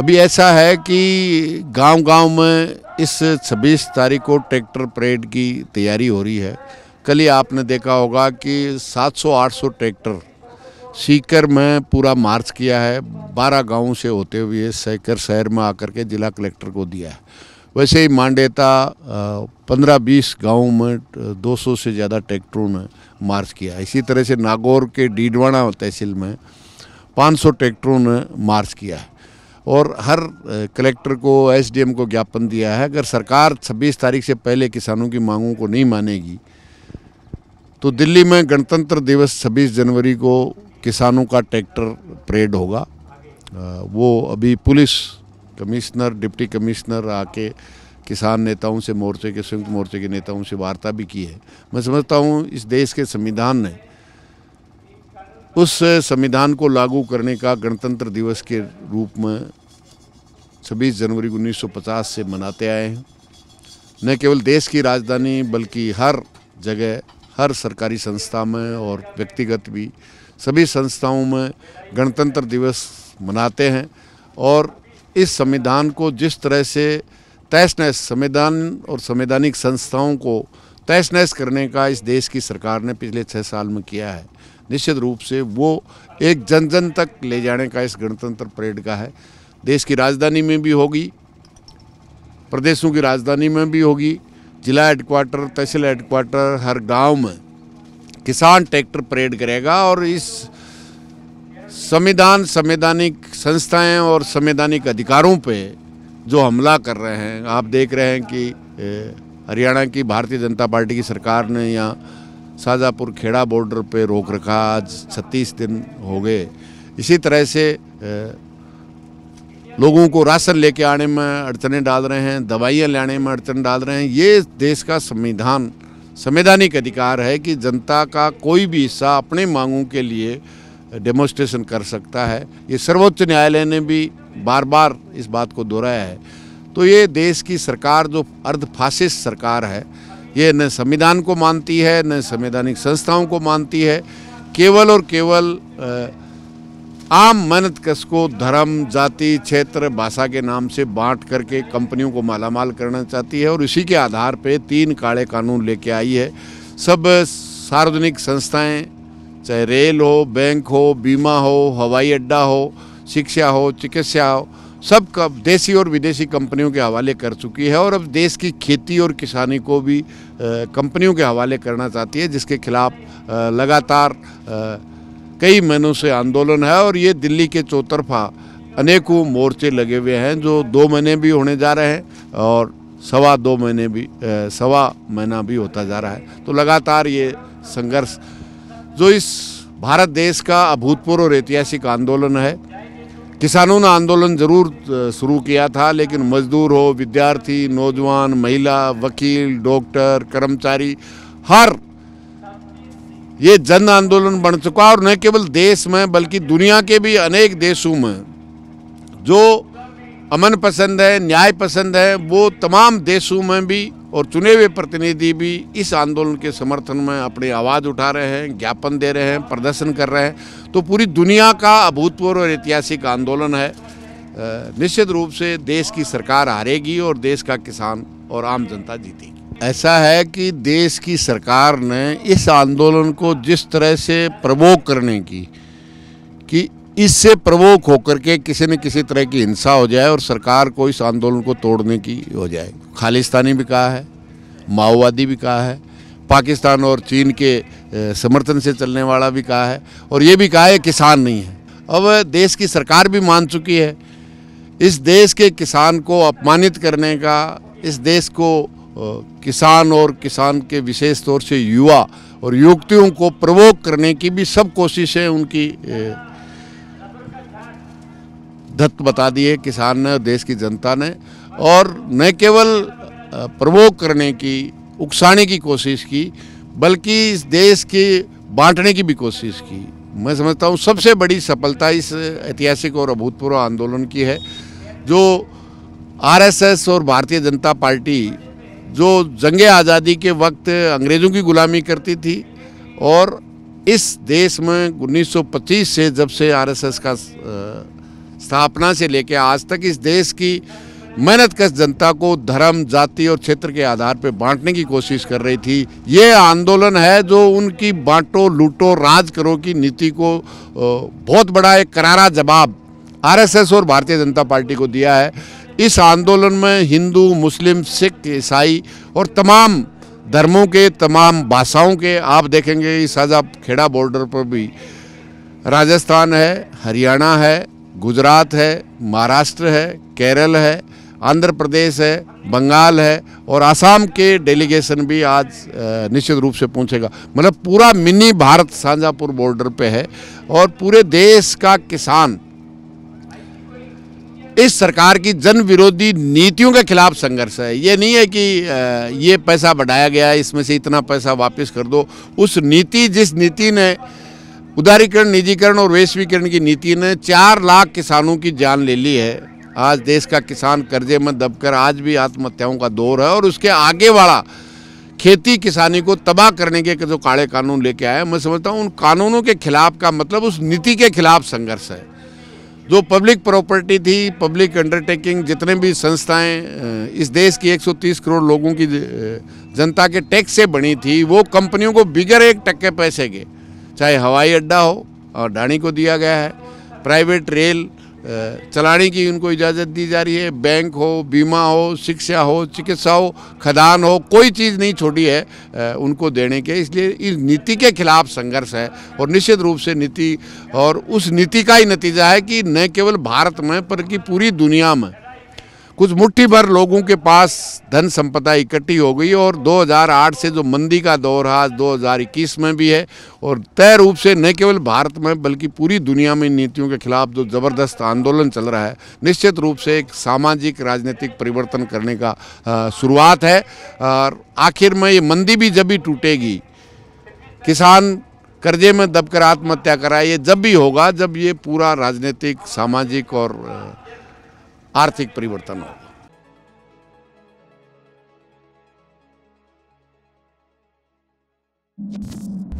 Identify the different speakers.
Speaker 1: अभी ऐसा है कि गांव-गांव में इस 26 तारीख को ट्रैक्टर परेड की तैयारी हो रही है कल ही आपने देखा होगा कि 700-800 ट्रैक्टर सीकर में पूरा मार्च किया है 12 गाँव से होते हुए सीकर शहर में आकर के जिला कलेक्टर को दिया है वैसे ही मांडेता 15-20 गाँव में 200 से ज़्यादा ट्रैक्टरों ने मार्च किया इसी तरह से नागौर के डीडवाना तहसील में 500 ट्रैक्टरों ने मार्च किया है और हर कलेक्टर को एसडीएम को ज्ञापन दिया है अगर सरकार 26 तारीख से पहले किसानों की मांगों को नहीं मानेगी तो दिल्ली में गणतंत्र दिवस 26 जनवरी को किसानों का ट्रैक्टर परेड होगा वो अभी पुलिस कमिश्नर डिप्टी कमिश्नर आके किसान नेताओं से मोर्चे के संयुक्त मोर्चे के नेताओं से वार्ता भी की है मैं समझता हूँ इस देश के संविधान ने उस संविधान को लागू करने का गणतंत्र दिवस के रूप में छब्बीस जनवरी 1950 से मनाते आए हैं न केवल देश की राजधानी बल्कि हर जगह हर सरकारी संस्था में और व्यक्तिगत भी सभी संस्थाओं में गणतंत्र दिवस मनाते हैं और इस संविधान को जिस तरह से तैश नैश संविधान और संवैधानिक संस्थाओं को तैश नैश करने का इस देश की सरकार ने पिछले छः साल में किया है निश्चित रूप से वो एक जन जन तक ले जाने का इस गणतंत्र परेड का है देश की राजधानी में भी होगी प्रदेशों की राजधानी में भी होगी जिला हेडक्वार्टर तहसील हेडक्वार्टर हर गांव में किसान ट्रैक्टर परेड करेगा और इस संविधान संवैधानिक संस्थाएं और संवैधानिक अधिकारों पे जो हमला कर रहे हैं आप देख रहे हैं कि हरियाणा की भारतीय जनता पार्टी की सरकार ने यहाँ शाहजहाँपुर खेड़ा बॉर्डर पे रोक रखा आज छत्तीस दिन हो गए इसी तरह से लोगों को राशन लेके आने में अड़चने डाल रहे हैं दवाइयाँ लाने में अड़चन डाल रहे हैं ये देश का संविधान संवैधानिक अधिकार है कि जनता का कोई भी हिस्सा अपने मांगों के लिए डेमोस्ट्रेशन कर सकता है ये सर्वोच्च न्यायालय ने भी बार बार इस बात को दोहराया है तो ये देश की सरकार जो अर्ध फासिस्ट सरकार है ये न संविधान को मानती है न संवैधानिक संस्थाओं को मानती है केवल और केवल आम मन कस को धर्म जाति क्षेत्र भाषा के नाम से बांट करके कंपनियों को मालामाल करना चाहती है और इसी के आधार पे तीन काले कानून लेके आई है सब सार्वजनिक संस्थाएं चाहे रेल हो बैंक हो बीमा हो हवाई अड्डा हो शिक्षा हो चिकित्सा हो सब कब देशी और विदेशी कंपनियों के हवाले कर चुकी है और अब देश की खेती और किसानी को भी कंपनियों के हवाले करना चाहती है जिसके खिलाफ लगातार कई महीनों से आंदोलन है और ये दिल्ली के चौतरफा अनेकों मोर्चे लगे हुए हैं जो दो महीने भी होने जा रहे हैं और सवा दो महीने भी सवा महीना भी होता जा रहा है तो लगातार ये संघर्ष जो इस भारत देश का अभूतपूर्व और ऐतिहासिक आंदोलन है किसानों ने आंदोलन ज़रूर शुरू किया था लेकिन मजदूर हो विद्यार्थी नौजवान महिला वकील डॉक्टर कर्मचारी हर ये जन आंदोलन बन चुका और न केवल देश में बल्कि दुनिया के भी अनेक देशों में जो अमन पसंद है न्याय पसंद है वो तमाम देशों में भी और चुने हुए प्रतिनिधि भी इस आंदोलन के समर्थन में अपनी आवाज़ उठा रहे हैं ज्ञापन दे रहे हैं प्रदर्शन कर रहे हैं तो पूरी दुनिया का अभूतपूर्व और ऐतिहासिक आंदोलन है निश्चित रूप से देश की सरकार हारेगी और देश का किसान और आम जनता जीतेगी ऐसा है कि देश की सरकार ने इस आंदोलन को जिस तरह से प्रवोक करने की कि इससे प्रवोक होकर के किसी न किसी तरह की हिंसा हो जाए और सरकार को इस आंदोलन को तोड़ने की हो जाए खालिस्तानी भी कहा है माओवादी भी कहा है पाकिस्तान और चीन के समर्थन से चलने वाला भी कहा है और ये भी कहा है किसान नहीं है अब देश की सरकार भी मान चुकी है इस देश के किसान को अपमानित करने का इस देश को किसान और किसान के विशेष तौर से युवा और युवतियों को प्रवोक करने की भी सब कोशिशें उनकी पद्धत बता दिए किसान ने देश की जनता ने और न केवल प्रवोक करने की उकसाने की कोशिश की बल्कि इस देश की बांटने की भी कोशिश की मैं समझता हूँ सबसे बड़ी सफलता इस ऐतिहासिक और अभूतपूर्व आंदोलन की है जो आरएसएस और भारतीय जनता पार्टी जो जंग आज़ादी के वक्त अंग्रेज़ों की गुलामी करती थी और इस देश में 1925 से जब से आरएसएस का स्थापना से लेकर आज तक इस देश की मेहनत कश जनता को धर्म जाति और क्षेत्र के आधार पर बांटने की कोशिश कर रही थी ये आंदोलन है जो उनकी बांटो लूटो राज करो की नीति को बहुत बड़ा एक करारा जवाब आरएसएस और भारतीय जनता पार्टी को दिया है इस आंदोलन में हिंदू मुस्लिम सिख ईसाई और तमाम धर्मों के तमाम भाषाओं के आप देखेंगे इस आजा खेड़ा बॉर्डर पर भी राजस्थान है हरियाणा है गुजरात है महाराष्ट्र है केरल है आंध्र प्रदेश है बंगाल है और आसाम के डेलीगेशन भी आज निश्चित रूप से पहुंचेगा मतलब पूरा मिनी भारत सांझापुर बॉर्डर पे है और पूरे देश का किसान इस सरकार की जन विरोधी नीतियों के खिलाफ संघर्ष है ये नहीं है कि ये पैसा बढ़ाया गया इसमें से इतना पैसा वापस कर दो उस नीति जिस नीति ने उदारीकरण निजीकरण और वैश्वीकरण की नीति ने चार लाख किसानों की जान ले ली है आज देश का किसान कर्जे में दबकर आज भी आत्महत्याओं का दौर है और उसके आगे वाला खेती किसानी को तबाह करने के जो काले कानून लेके आए मैं समझता हूँ उन कानूनों के खिलाफ का मतलब उस नीति के खिलाफ संघर्ष है जो पब्लिक प्रॉपर्टी थी पब्लिक अंडरटेकिंग जितने भी संस्थाएं इस देश की 130 करोड़ लोगों की जनता के टैक्स से बनी थी वो कंपनियों को बिगर एक टक्के पैसे के चाहे हवाई अड्डा हो और डाणी को दिया गया है प्राइवेट रेल चलाने की उनको इजाज़त दी जा रही है बैंक हो बीमा हो शिक्षा हो चिकित्सा हो खदान हो कोई चीज़ नहीं छोटी है उनको देने के इसलिए इस नीति के खिलाफ संघर्ष है और निश्चित रूप से नीति और उस नीति का ही नतीजा है कि न केवल भारत में बल्कि पूरी दुनिया में कुछ मुट्ठी भर लोगों के पास धन संपदा इकट्ठी हो गई और 2008 से जो मंदी का दौर है आज 2021 में भी है और तय रूप से न केवल भारत में बल्कि पूरी दुनिया में नीतियों के खिलाफ जो ज़बरदस्त आंदोलन चल रहा है निश्चित रूप से एक सामाजिक राजनीतिक परिवर्तन करने का शुरुआत है और आखिर में ये मंदी भी जब भी टूटेगी किसान कर्जे में दबकर आत्महत्या कराए ये जब भी होगा जब ये पूरा राजनीतिक सामाजिक और आर्थिक परिवर्तन होगा you